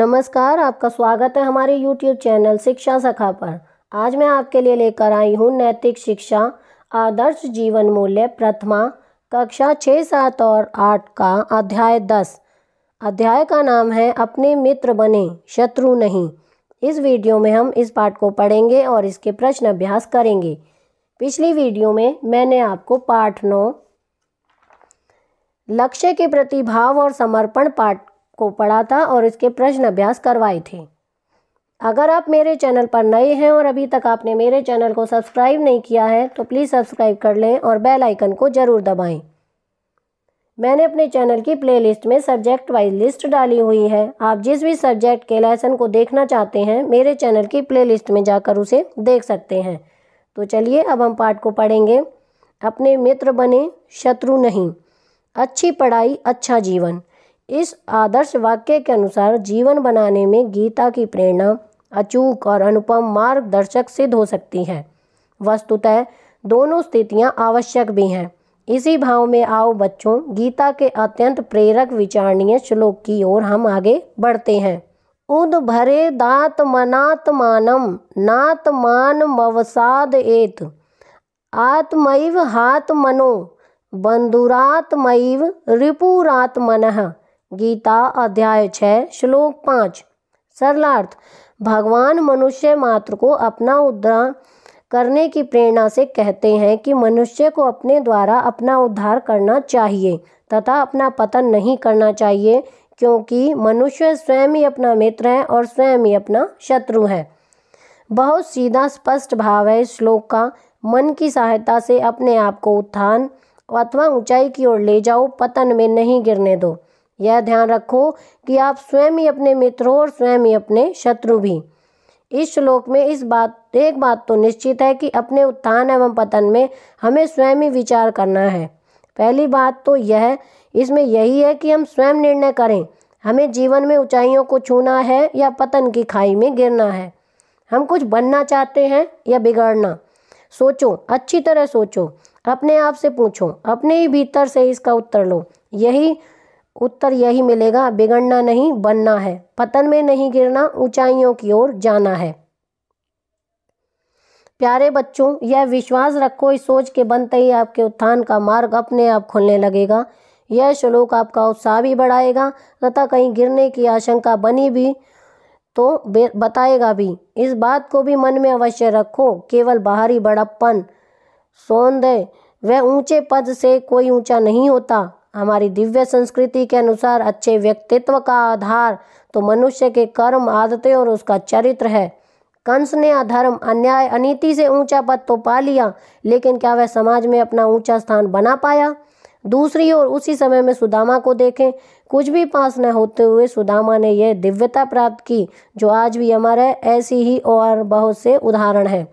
नमस्कार आपका स्वागत है हमारे यूट्यूब चैनल शिक्षा सखा पर आज मैं आपके लिए लेकर आई हूँ नैतिक शिक्षा आदर्श जीवन मूल्य प्रथमा कक्षा छः सात और आठ का अध्याय दस अध्याय का नाम है अपने मित्र बने शत्रु नहीं इस वीडियो में हम इस पाठ को पढ़ेंगे और इसके प्रश्न अभ्यास करेंगे पिछली वीडियो में मैंने आपको पाठ नौ लक्ष्य के प्रति भाव और समर्पण पाठ को पढ़ा था और इसके प्रश्न अभ्यास करवाए थे अगर आप मेरे चैनल पर नए हैं और अभी तक आपने मेरे चैनल को सब्सक्राइब नहीं किया है तो प्लीज़ सब्सक्राइब कर लें और बेल आइकन को ज़रूर दबाएं। मैंने अपने चैनल की प्लेलिस्ट में सब्जेक्ट वाइज लिस्ट डाली हुई है आप जिस भी सब्जेक्ट के लेसन को देखना चाहते हैं मेरे चैनल की प्ले में जाकर उसे देख सकते हैं तो चलिए अब हम पाठ को पढ़ेंगे अपने मित्र बने शत्रु नहीं अच्छी पढ़ाई अच्छा जीवन इस आदर्श वाक्य के अनुसार जीवन बनाने में गीता की प्रेरणा अचूक और अनुपम मार्गदर्शक सिद्ध हो सकती है वस्तुतः दोनों स्थितियां आवश्यक भी हैं इसी भाव में आओ बच्चों गीता के अत्यंत प्रेरक विचारणीय श्लोक की ओर हम आगे बढ़ते हैं उद भरे दात मनात्मानम नातमान मवसाद एत आत्मैव हात्मनो बंधुरात्मैव रिपुरात्मन गीता अध्याय छः श्लोक पाँच सरलार्थ भगवान मनुष्य मात्र को अपना उद्धार करने की प्रेरणा से कहते हैं कि मनुष्य को अपने द्वारा अपना उद्धार करना चाहिए तथा अपना पतन नहीं करना चाहिए क्योंकि मनुष्य स्वयं ही अपना मित्र है और स्वयं ही अपना शत्रु है बहुत सीधा स्पष्ट भाव है इस श्लोक का मन की सहायता से अपने आप को उत्थान अथवा ऊंचाई की ओर ले जाओ पतन में नहीं गिरने दो यह ध्यान रखो कि आप स्वयं ही अपने मित्र हो और स्वयं ही अपने शत्रु भी इस श्लोक में इस बात एक बात तो निश्चित है कि अपने उत्थान एवं पतन में हमें स्वयं ही विचार करना है पहली बात तो यह इसमें यही है कि हम स्वयं निर्णय करें हमें जीवन में ऊंचाइयों को छूना है या पतन की खाई में गिरना है हम कुछ बनना चाहते हैं या बिगाड़ना सोचो अच्छी तरह सोचो अपने आप से पूछो अपने ही भीतर से इसका उत्तर लो यही उत्तर यही मिलेगा बिगड़ना नहीं बनना है पतन में नहीं गिरना ऊंचाइयों की ओर जाना है प्यारे बच्चों यह विश्वास रखो इस सोच के बनते ही आपके उत्थान का मार्ग अपने आप खुलने लगेगा यह श्लोक आपका उत्साह भी बढ़ाएगा तथा तो कहीं गिरने की आशंका बनी भी तो बताएगा भी इस बात को भी मन में अवश्य रखो केवल बाहरी बड़प्पन सौंदर्य वह ऊंचे पद से कोई ऊंचा नहीं होता हमारी दिव्य संस्कृति के अनुसार अच्छे व्यक्तित्व का आधार तो मनुष्य के कर्म आदतें और उसका चरित्र है कंस ने अधर्म अन्याय अनीति से ऊंचा पद तो पा लिया लेकिन क्या वह समाज में अपना ऊंचा स्थान बना पाया दूसरी ओर उसी समय में सुदामा को देखें कुछ भी पास न होते हुए सुदामा ने यह दिव्यता प्राप्त की जो आज भी हमारे ऐसी ही और बहुत से उदाहरण हैं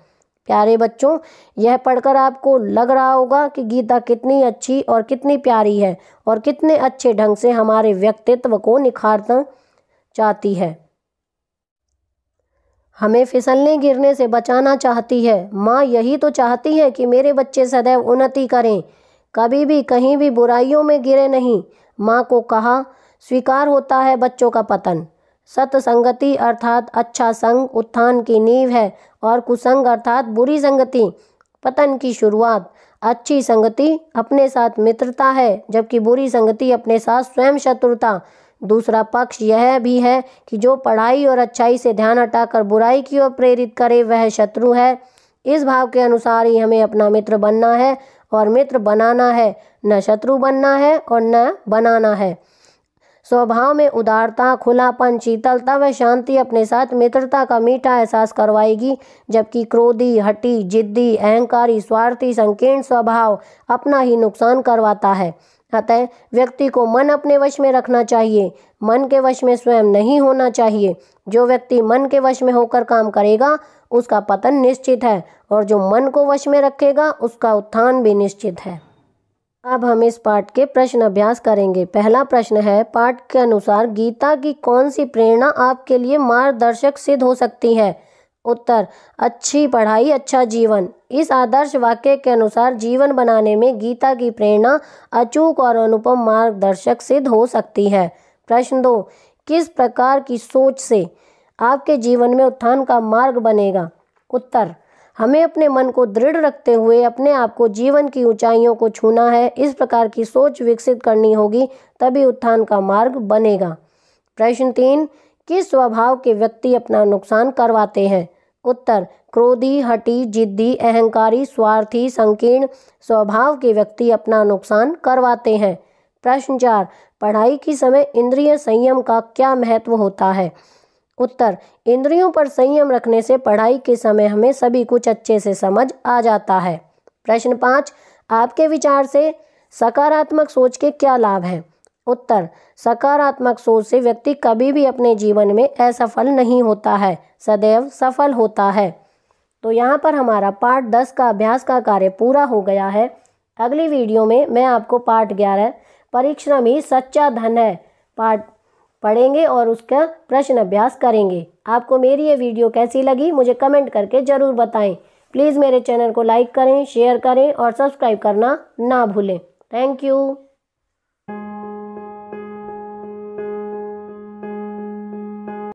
प्यारे बच्चों यह पढ़कर आपको लग रहा होगा कि गीता कितनी अच्छी और कितनी प्यारी है और कितने अच्छे ढंग से हमारे व्यक्तित्व को निखारना चाहती है हमें फिसलने गिरने से बचाना चाहती है माँ यही तो चाहती है कि मेरे बच्चे सदैव उन्नति करें कभी भी कहीं भी बुराइयों में गिरे नहीं माँ को कहा स्वीकार होता है बच्चों का पतन संगति अर्थात अच्छा संग उत्थान की नींव है और कुसंग अर्थात बुरी संगति पतन की शुरुआत अच्छी संगति अपने साथ मित्रता है जबकि बुरी संगति अपने साथ स्वयं शत्रुता दूसरा पक्ष यह भी है कि जो पढ़ाई और अच्छाई से ध्यान हटाकर बुराई की ओर प्रेरित करे वह शत्रु है इस भाव के अनुसार ही हमें अपना मित्र बनना है और मित्र बनाना है न शत्रु बनना है और न बनाना है स्वभाव में उदारता खुलापन शीतलता व शांति अपने साथ मित्रता का मीठा एहसास करवाएगी जबकि क्रोधी हटी जिद्दी अहंकारी स्वार्थी संकीर्ण स्वभाव अपना ही नुकसान करवाता है अतः व्यक्ति को मन अपने वश में रखना चाहिए मन के वश में स्वयं नहीं होना चाहिए जो व्यक्ति मन के वश में होकर काम करेगा उसका पतन निश्चित है और जो मन को वश में रखेगा उसका उत्थान भी निश्चित है अब हम इस पाठ के प्रश्न अभ्यास करेंगे पहला प्रश्न है पाठ के अनुसार गीता की कौन सी प्रेरणा आपके लिए मार्गदर्शक सिद्ध हो सकती है उत्तर अच्छी पढ़ाई अच्छा जीवन इस आदर्श वाक्य के अनुसार जीवन बनाने में गीता की प्रेरणा अचूक और अनुपम मार्गदर्शक सिद्ध हो सकती है प्रश्न दो किस प्रकार की सोच से आपके जीवन में उत्थान का मार्ग बनेगा उत्तर हमें अपने मन को दृढ़ रखते हुए अपने आप को जीवन की ऊंचाइयों को छूना है इस प्रकार की सोच विकसित करनी होगी तभी उत्थान का मार्ग बनेगा प्रश्न तीन किस स्वभाव के व्यक्ति अपना नुकसान करवाते हैं उत्तर क्रोधी हटी जिद्दी अहंकारी स्वार्थी संकीर्ण स्वभाव के व्यक्ति अपना नुकसान करवाते हैं प्रश्न चार पढ़ाई के समय इंद्रिय संयम का क्या महत्व होता है उत्तर इंद्रियों पर संयम रखने से पढ़ाई के समय हमें सभी कुछ अच्छे से समझ आ जाता है प्रश्न पाँच आपके विचार से सकारात्मक सोच के क्या लाभ हैं उत्तर सकारात्मक सोच से व्यक्ति कभी भी अपने जीवन में असफल नहीं होता है सदैव सफल होता है तो यहाँ पर हमारा पार्ट दस का अभ्यास का कार्य पूरा हो गया है अगली वीडियो में मैं आपको पार्ट ग्यारह परीक्षण ही सच्चा धन है पार्ट पढ़ेंगे और उसका प्रश्न अभ्यास करेंगे आपको मेरी ये वीडियो कैसी लगी मुझे कमेंट करके ज़रूर बताएं प्लीज़ मेरे चैनल को लाइक करें शेयर करें और सब्सक्राइब करना ना भूलें थैंक यू